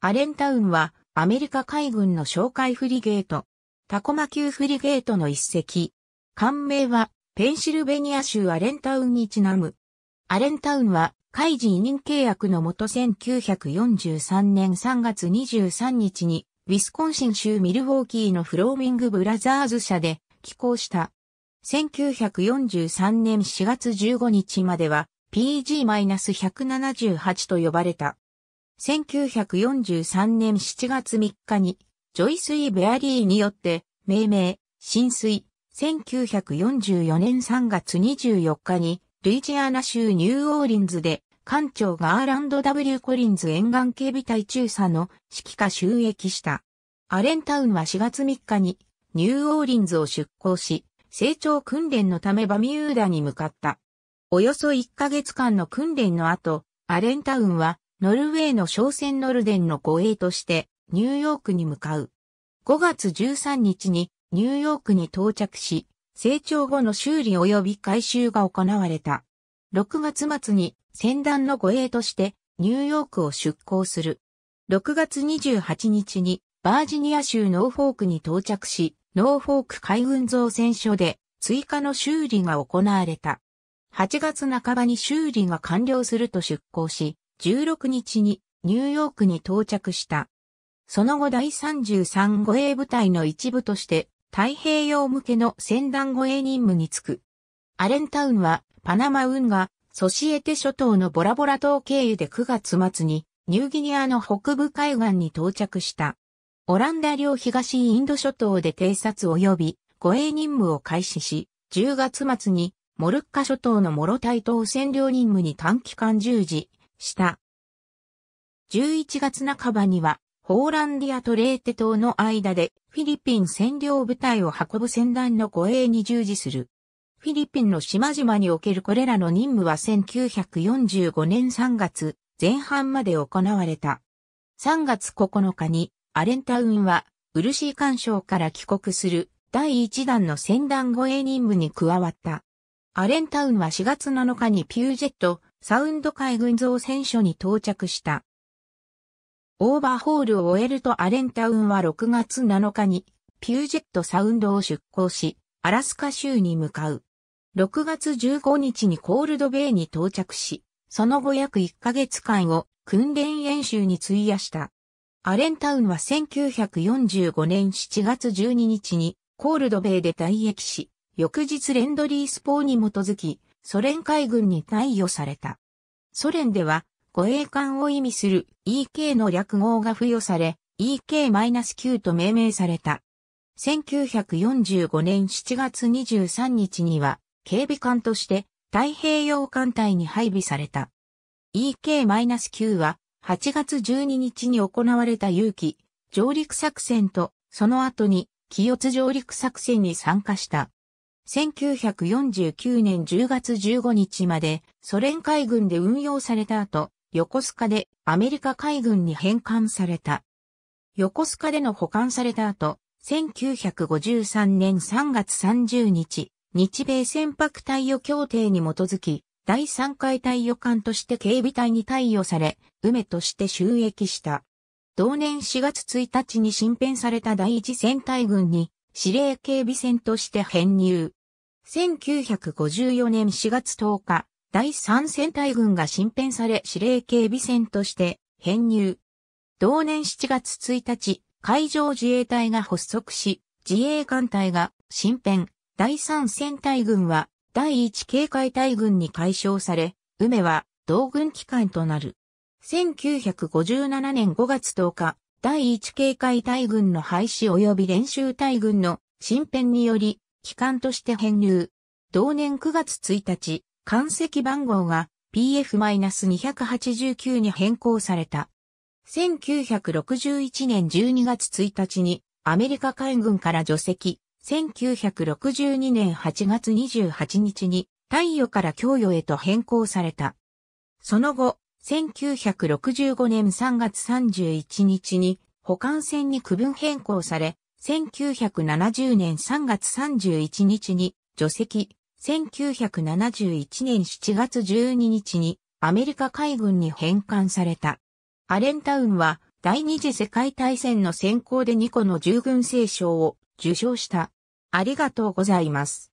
アレンタウンはアメリカ海軍の哨戒フリゲート、タコマ級フリゲートの一隻。艦名はペンシルベニア州アレンタウンにちなむ。アレンタウンは海事委任契約のもと1943年3月23日にウィスコンシン州ミルウォーキーのフローミングブラザーズ社で寄港した。1943年4月15日までは PG-178 と呼ばれた。1943年7月3日に、ジョイス・イ・ベアリーによって、命名、浸水、1944年3月24日に、ルイジアナ州ニューオーリンズで、艦長ガーランド・ W・ コリンズ沿岸警備隊中佐の指揮下収益した。アレンタウンは4月3日に、ニューオーリンズを出港し、成長訓練のためバミューダに向かった。およそ1ヶ月間の訓練の後、アレンタウンはノルウェーの商船ノルデンの護衛としてニューヨークに向かう。5月13日にニューヨークに到着し、成長後の修理及び回収が行われた。6月末に船団の護衛としてニューヨークを出港する。6月28日にバージニア州ノーフォークに到着し、ノーフォーク海軍造船所で追加の修理が行われた。8月半ばに修理が完了すると出港し、16日にニューヨークに到着した。その後第33護衛部隊の一部として太平洋向けの船団護衛任務に就く。アレンタウンはパナマ運河、ソシエテ諸島のボラボラ島経由で9月末にニューギニアの北部海岸に到着した。オランダ領東インド諸島で偵察及び護衛任務を開始し、10月末にモルッカ諸島のモロタイ島占領任務に短期間従事、した。11月半ばには、ホーランディアとレーテ島の間でフィリピン占領部隊を運ぶ船団の護衛に従事する。フィリピンの島々におけるこれらの任務は1945年3月前半まで行われた。3月9日にアレンタウンはウルシー干渉から帰国する第1弾の船団護衛任務に加わった。アレンタウンは4月7日にピュージェットサウンド海軍造船所に到着した。オーバーホールを終えるとアレンタウンは6月7日にピュージェットサウンドを出港し、アラスカ州に向かう。6月15日にコールドベイに到着し、その後約1ヶ月間を訓練演習に費やした。アレンタウンは1945年7月12日にコールドベイで退役し、翌日レンドリースポーに基づき、ソ連海軍に貸与された。ソ連では、護衛艦を意味する EK の略号が付与され、EK-9 と命名された。1945年7月23日には、警備艦として太平洋艦隊に配備された。EK-9 は、8月12日に行われた勇気、上陸作戦と、その後に、清津上陸作戦に参加した。1949年10月15日までソ連海軍で運用された後、横須賀でアメリカ海軍に返還された。横須賀での保管された後、1953年3月30日、日米船舶貸与協定に基づき、第3回貸与艦として警備隊に貸与され、梅として収益した。同年4月1日に新編された第一戦隊軍に司令警備船として編入。1954年4月10日、第3戦隊軍が新編され司令警備戦として編入。同年7月1日、海上自衛隊が発足し、自衛艦隊が新編、第3戦隊軍は第1警戒隊軍に解消され、梅は同軍機関となる。1957年5月10日、第1警戒隊軍の廃止及び練習隊軍の新編により、機関として編入。同年9月1日、関籍番号が PF-289 に変更された。1961年12月1日にアメリカ海軍から除籍、1962年8月28日に太陽から供与へと変更された。その後、1965年3月31日に保管船に区分変更され、1970年3月31日に除籍、1971年7月12日にアメリカ海軍に返還された。アレンタウンは第二次世界大戦の先行で2個の従軍聖賞を受賞した。ありがとうございます。